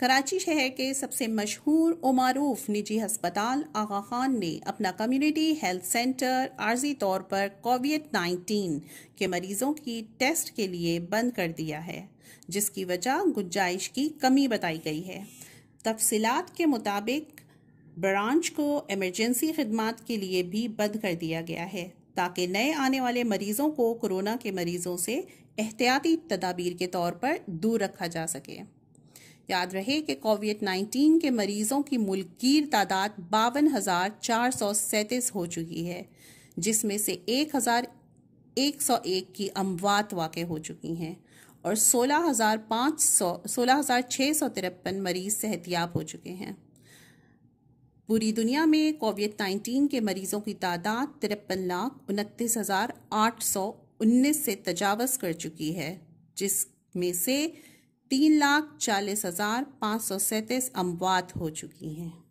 कराची शहर के सबसे मशहूर और मरूफ निजी हस्पताल आगा खान ने अपना कम्युनिटी हेल्थ सेंटर आर्जी तौर पर कोविड 19 के मरीजों की टेस्ट के लिए बंद कर दिया है जिसकी वजह गुंजाइश की कमी बताई गई है तफसीत के मुताबिक ब्रांच को एमरजेंसी खदमात के लिए भी बंद कर दिया गया है ताकि नए आने वाले मरीजों को कोरोना के मरीजों से एहतियाती तदाबीर के तौर पर दूर रखा जा सके याद रहे कि कोविड 19 के मरीजों की मुल्कीर तादाद बावन हजार चार सौ हो चुकी है जिसमें से एक हजार एक सौ एक की अमवात वाक़ हो चुकी हैं और सोलह हजार पाँच सौ सोलह हजार छः सौ तिरपन मरीज सेहतियाब हो चुके हैं पूरी दुनिया में कोविड नाइन्टीन के मरीजों की तादाद तिरपन लाख उनतीस हजार आठ सौ उन्नीस से तजावज़ कर चुकी है जिसमें से तीन लाख चालीस हज़ार पाँच सौ सैंतीस अमवात हो चुकी हैं